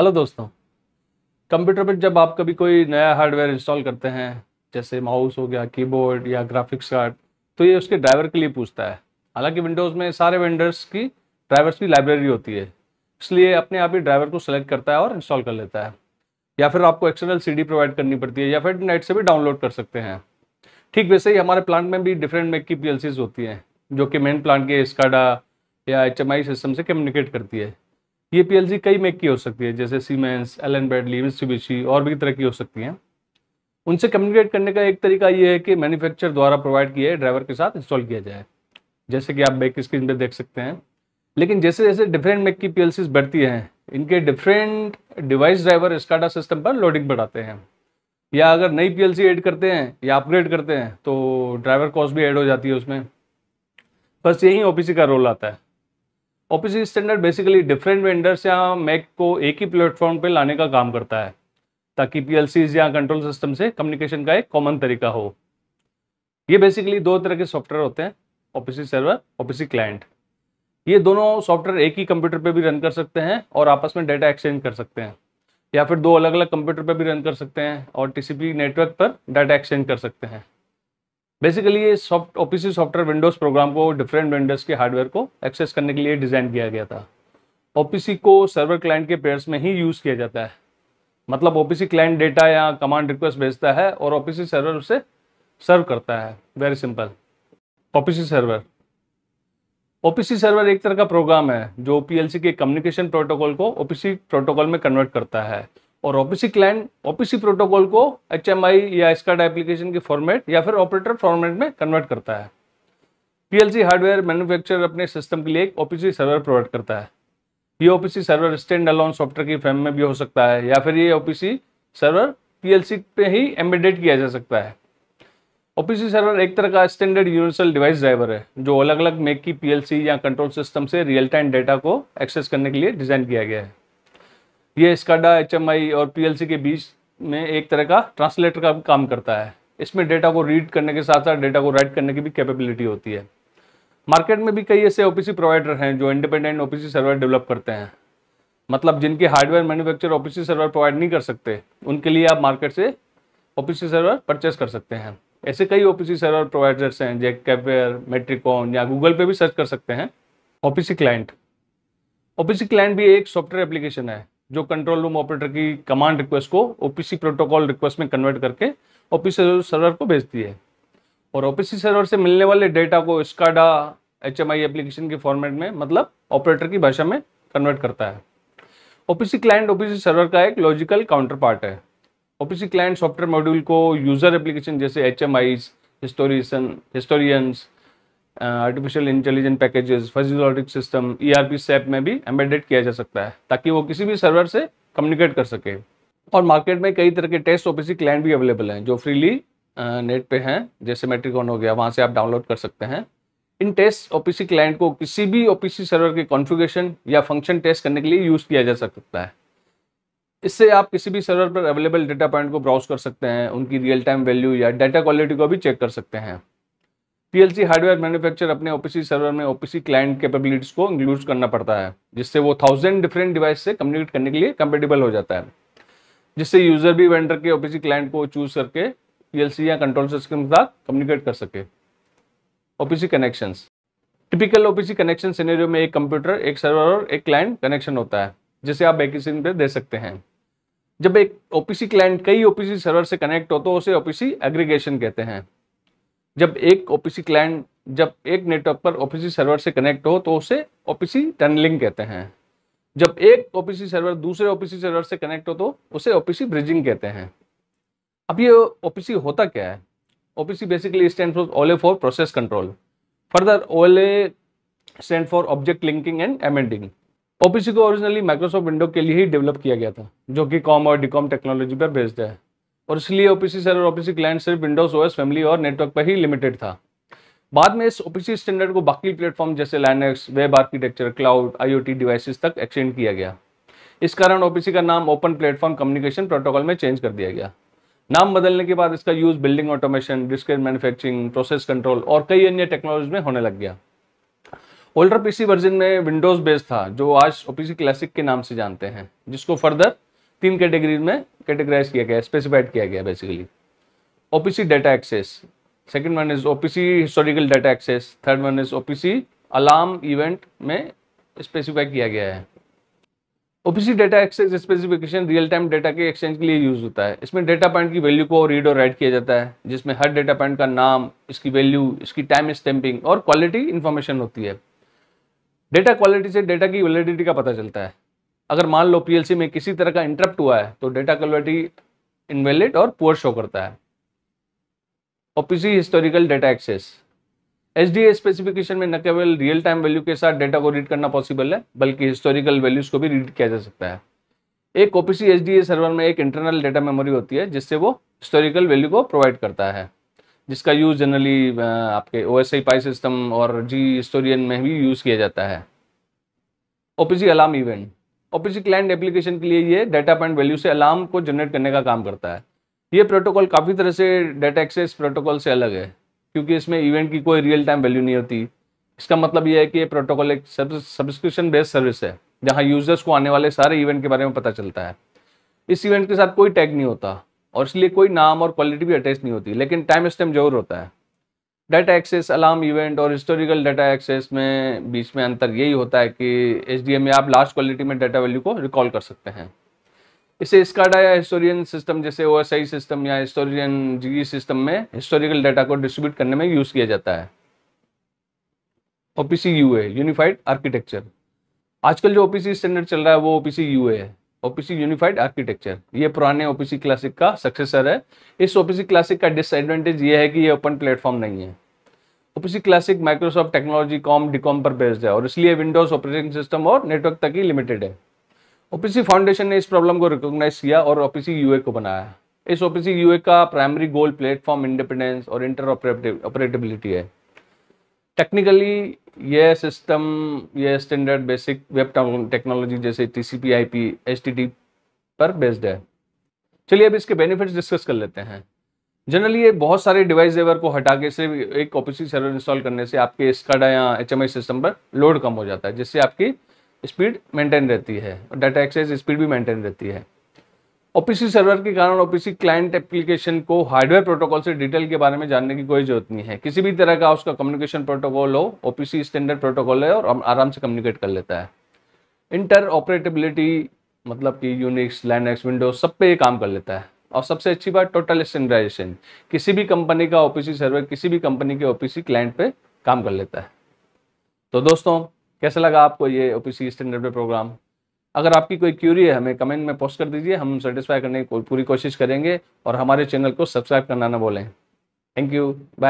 hello दोस्तों computer पर जब आप कभी कोई नया हार्डवेयर इंस्टॉल करते हैं जैसे माउस हो गया कीबोर्ड या ग्राफिक्स कार्ड तो ये उसके ड्राइवर के लिए पूछता है हालांकि विंडोज़ में सारे वेंडर्स की ड्राइवर्स की लाइब्रेरी होती है इसलिए अपने आप ही ड्राइवर को सेलेक्ट करता है और इंस्टॉल कर लेता है या फिर आपको एक्सटर्नल सी प्रोवाइड करनी पड़ती है या फिर नेट से भी डाउनलोड कर सकते हैं ठीक वैसे ही हमारे प्लांट में भी डिफरेंट मेक की पी होती हैं जो कि मेन प्लांट के स्काडा या एच सिस्टम से कम्युनिकेट करती है ये पीएलसी कई मेक की हो सकती है जैसे Siemens Allen Bradley Mitsubishi और भी तरह की हो सकती हैं उनसे कम्युनिकेट करने का एक तरीका ये है कि मैन्युफैक्चर द्वारा प्रोवाइड किए ड्राइवर के साथ इंस्टॉल किया जाए जैसे कि आप बैक स्क्रीन पर देख सकते हैं लेकिन जैसे जैसे डिफरेंट मेक की पी बढ़ती हैं इनके different device driver SCADA system पर लोडिंग बढ़ाते हैं या अगर नई पी एल करते हैं या अपग्रेड करते हैं तो ड्राइवर कॉस्ट भी ऐड हो जाती है उसमें बस यही ओ का रोल आता है OPC standard basically different vendors या मैक को एक ही प्लेटफॉर्म पे लाने का काम करता है ताकि पी या कंट्रोल सिस्टम से कम्युनिकेशन का एक कॉमन तरीका हो ये बेसिकली दो तरह के सॉफ्टवेयर होते हैं ऑपिसी सर्वर ओपीसी क्लाइंट ये दोनों सॉफ्टवेयर एक ही कंप्यूटर पर भी रन कर सकते हैं और आपस में डाटा एक्सचेंज कर सकते हैं या फिर दो अलग अलग कंप्यूटर पर भी रन कर सकते हैं और टी नेटवर्क पर डाटा एक्सचेंज कर सकते हैं बेसिकली ये soft OPC software Windows program को डिफरेंट वेंडर्स के हार्डवेयर को एक्सेस करने के लिए डिज़ाइन किया गया था ओपीसी को सर्वर क्लाइंट के पेयर्स में ही यूज़ किया जाता है मतलब ओपीसी क्लाइंट डेटा या कमांड रिक्वेस्ट भेजता है और ओपीसी सर्वर उसे सर्व करता है very simple OPC server OPC server एक तरह का प्रोग्राम है जो पीएलसी के कम्युनिकेशन प्रोटोकॉल को ओपीसी प्रोटोकॉल में कन्वर्ट करता है और ओपीसी क्लाइंट ओपीसी प्रोटोकॉल को एच या स्कर्ट एप्लीकेशन के फॉर्मेट या फिर ऑपरेटर फॉर्मेट में कन्वर्ट करता है पीएलसी हार्डवेयर मैन्युफैक्चरर अपने सिस्टम के लिए एक ओपीसी सर्वर प्रोवाइड करता है ये OPC server stand alone software की फैम में भी हो सकता है या फिर ये ओपीसी सर्वर पीएलसी पे ही एम्बेडेड किया जा सकता है ओपीसी सर्वर एक तरह का स्टैंडर्ड यूनिवर्सल डिवाइस ड्राइवर है जो अलग अलग मेक की पीएलसी या कंट्रोल सिस्टम से रियल टाइम डेटा को एक्सेस करने के लिए डिजाइन किया गया है ये स्काडा एच और पी के बीच में एक तरह का ट्रांसलेटर का काम करता है इसमें डेटा को रीड करने के साथ साथ डेटा को राइट करने की भी कैपेबिलिटी होती है मार्केट में भी कई ऐसे ओपीसी प्रोवाइडर हैं जो इंडिपेंडेंट ओपीसी सर्वर डेवलप करते हैं मतलब जिनके hardware manufacture OPC server provide नहीं कर सकते उनके लिए आप मार्केट से ओपीसी सर्वर परचेस कर सकते हैं ऐसे कई ओपीसी सर्वर प्रोवाइडर्स हैं जैक कैपेयर मेट्रिकॉन या गूगल पे भी सर्च कर सकते हैं ओपीसी क्लाइंट ओपीसी क्लाइंट भी एक सॉफ्टवेयर एप्लीकेशन है जो कंट्रोल रूम ऑपरेटर की कमांड रिक्वेस्ट को ओपीसी प्रोटोकॉल रिक्वेस्ट में कन्वर्ट करके ओपीसी सर्वर को भेजती है और ओपीसी सर्वर से मिलने वाले डेटा को स्काडा एच एप्लीकेशन के फॉर्मेट में मतलब ऑपरेटर की भाषा में कन्वर्ट करता है ओपीसी क्लाइंट ओपीसी सर्वर का एक लॉजिकल काउंटर पार्ट है ओपीसी क्लाइंट सॉफ्टवेयर मॉड्यूल को यूजर एप्लीकेशन जैसे HMIs historian historians artificial intelligent packages fuzzy logic system E R P SAP में भी एम्बेडेड किया जा सकता है ताकि वो किसी भी सर्वर से कम्युनिकेट कर सके और मार्केट में कई तरह के टेस्ट ओपीसी क्लाइंट भी अवेलेबल हैं जो फ्रीली नेट पे हैं जैसे मेट्रिकॉन हो गया वहाँ से आप डाउनलोड कर सकते हैं इन टेस्ट ओपीसी क्लाइंट को किसी भी ओपीसी सर्वर के कॉन्फ़िगरेशन या फंक्शन टेस्ट करने के लिए यूज़ किया जा सकता है इससे आप किसी भी सर्वर पर अवेलेबल डेटा पॉइंट को ब्राउज कर सकते हैं उनकी रियल टाइम वैल्यू या डाटा क्वालिटी को भी चेक कर सकते हैं पीएलसी हार्डवेयर मैन्युफैक्चर अपने ओपीसी सर्वर में ओपीसी क्लाइंट कैपेबिलिटीज को इंक्लूड करना पड़ता है जिससे वो थाउजेंड डिफरेंट डिवाइस से कम्युनिकेट करने के लिए कंपेटेबल हो जाता है जिससे यूजर भी वेंडर के ओपीसी क्लाइंट को चूज करके पीएलसी या कंट्रोल सिस्टम के साथ कम्युनिकेट कर सके OPC connection typical OPC connection scenario में एक कंप्यूटर एक सर्वर और एक क्लाइंट कनेक्शन होता है जिसे आप बैक स्क्रीन पे दे सकते हैं जब एक ओपीसी क्लाइंट कई ओपीसी सर्वर से कनेक्ट हो तो उसे ओपीसी एग्रीगेशन कहते हैं जब एक ओपीसी क्लाइंट जब एक नेटवर्क पर ओपीसी सर्वर से कनेक्ट हो तो उसे ओपीसी टनलिंग कहते हैं जब एक ओपीसी सर्वर दूसरे ओपीसी सर्वर से कनेक्ट हो तो उसे ओपीसी ब्रिजिंग कहते हैं अब ये ओपीसी होता क्या है OPC basically stand for OLE for process control further OLE stand for object linking and embedding OPC को ओरिजिनली माइक्रोसॉफ्ट विंडो के लिए ही डेवलप किया गया था जो कि कॉम और डिकॉम टेक्नोलॉजी पर बेस्ड है और इसलिए ओपीसी सर और ओपीसी क्लाइंट सिर्फ विंडोज ओएस फैमिली और नेटवर्क पर ही लिमिटेड था बाद में इस ओपीसी स्टैंडर्ड को बाकी प्लेटफॉर्म जैसे लैंडक्स web architecture cloud IoT devices तक एक्सटेंड किया गया इस कारण ओपीसी का नाम ओपन प्लेटफॉर्म कम्युनिकेशन प्रोटोकॉल में चेंज कर दिया गया नाम बदलने के बाद इसका use building automation discrete manufacturing process control और कई अन्य टेक्नोलॉजी में होने लग गया ओल्डर पीसी वर्जन में विंडोज बेस्ड था जो आज ओपीसी क्लासिक के नाम से जानते हैं जिसको फर्दर तीन कैटेगरीज में कैटेगराइज किया गया स्पेसिफाइड किया गया basically OPC data access second one is OPC historical data access third one is OPC alarm event में स्पेसिफाई किया गया है OPC data access specification real time data के एक्सचेंज के लिए यूज होता है इसमें डाटा पॉइंट की वैल्यू को रीड और राइट किया जाता है जिसमें हर डाटा पॉइंट का नाम इसकी वैल्यू इसकी टाइम स्टैम्पिंग और क्वालिटी इन्फॉर्मेशन होती है डेटा क्वालिटी से डेटा की वैलिडिटी का पता चलता है अगर मान लो पीएलसी में किसी तरह का इंटरप्ट हुआ है तो डेटा क्वालिटी इनवेलिड और पुअर शो करता है OPC historical data access H specification में न केवल रियल टाइम वैल्यू के साथ डेटा को रीड करना पॉसिबल है बल्कि हिस्टोरिकल वैल्यूज को भी रीड किया जा सकता है एक ओपीसी एच सर्वर में एक इंटरनल डेटा मेमोरी होती है जिससे वो हिस्टोरिकल वैल्यू को प्रोवाइड करता है जिसका यूज़ जनरली आपके O S I pi system और जी हिस्टोरियन में भी यूज़ किया जाता है OPC alarm event opposite client application के लिए ये डाटा पॉइंट वैल्यू से अलार्म को जनरेट करने का काम करता है ये प्रोटोकॉल काफ़ी तरह से डाटा एक्सेस प्रोटोकॉल से अलग है क्योंकि इसमें इवेंट की कोई रियल टाइम वैल्यू नहीं होती इसका मतलब यह है कि ये प्रोटोकॉल एक सब्सक्रिप्शन बेस्ड सर्विस है जहाँ यूजर्स को आने वाले सारे इवेंट के बारे में पता चलता है इस इवेंट के साथ कोई टैग नहीं होता और इसलिए कोई नाम और क्वालिटी भी अटैच नहीं होती लेकिन टाइम स्टेम जरूर होता है डाटा एक्सेस अलार्म इवेंट और हिस्टोरिकल डाटा एक्सेस में बीच में अंतर यही होता है कि एच में आप लास्ट क्वालिटी में डाटा वैल्यू को रिकॉल कर सकते हैं इसे स्काडा या हिस्टोरियन सिस्टम जैसे ओ सिस्टम या हिस्टोरियन जी सिस्टम में हिस्टोरिकल डाटा को डिस्ट्रीब्यूट करने में यूज़ किया जाता है O P C U A unified architecture आजकल जो ओ पी सी स्टैंडर्ड चल रहा है वो ओ पी सी यू ए है ओपीसी यूनिफाइड आर्किटेक्चर ये पुराने ओपीसी क्लासिक का सक्सेसर है इस ओपीसी क्लासिक का डिसएडवांटेज ये है कि ये ओपन प्लेटफॉर्म नहीं है OPC classic Microsoft technology COM DCOM पर बेस्ड है और इसलिए विंडोज ऑपरेटिंग सिस्टम और नेटवर्क तक ही लिमिटेड है ओपीसी फाउंडेशन ने इस प्रॉब्लम को रिकोगनाइज किया और ओपीसी यूए को बनाया इस ओपीसी यूए का प्राइमरी गोल प्लेटफॉर्म इंडिपेंडेंस और इंटर ऑपरेटेबिलिटी है टेक्निकली यह सिस्टम यह स्टैंडर्ड बेसिक वेब टेक्नोलॉजी जैसे टीसीपी आईपी एचटीटी पर बेस्ड है चलिए अब इसके बेनिफिट्स डिस्कस कर लेते हैं जनरली ये बहुत सारे डिवाइस लेवर को हटा के सिर्फ एक ऑपिसी सर्वर इंस्टॉल करने से आपके स्काडा या एच सिस्टम पर लोड कम हो जाता है जिससे आपकी स्पीड मेंटेन रहती है और डाटा एक्सेस स्पीड भी मेंटेन रहती है ओपीसी सर्वर के कारण ओपीसी क्लाइंट एप्लीकेशन को हार्डवेयर प्रोटोकॉल से डिटेल के बारे में जानने की कोई जरूरत नहीं है किसी भी तरह का उसका कम्युनिकेशन प्रोटोकॉल हो ओपीसी स्टैंडर्ड प्रोटोकॉल है और आराम से कम्युनिकेट कर लेता है इंटर ऑपरेटेबिलिटी मतलब कि यूनिक्स लैंडएक्स विंडोज सब पे ये काम कर लेता है और सबसे अच्छी बात टोटल स्टैंडर्डाइजेशन किसी भी कंपनी का ओपीसी सर्वर किसी भी कंपनी के ओपीसी क्लाइंट पर काम कर लेता है तो दोस्तों कैसा लगा आपको ये ओपीसी स्टैंडर्ड पे प्रोग्राम अगर आपकी कोई क्यूरी है हमें कमेंट में पोस्ट कर दीजिए हम सेटिस्फाई करने की पूरी कोशिश करेंगे और हमारे चैनल को सब्सक्राइब करना ना बोलें थैंक यू बाय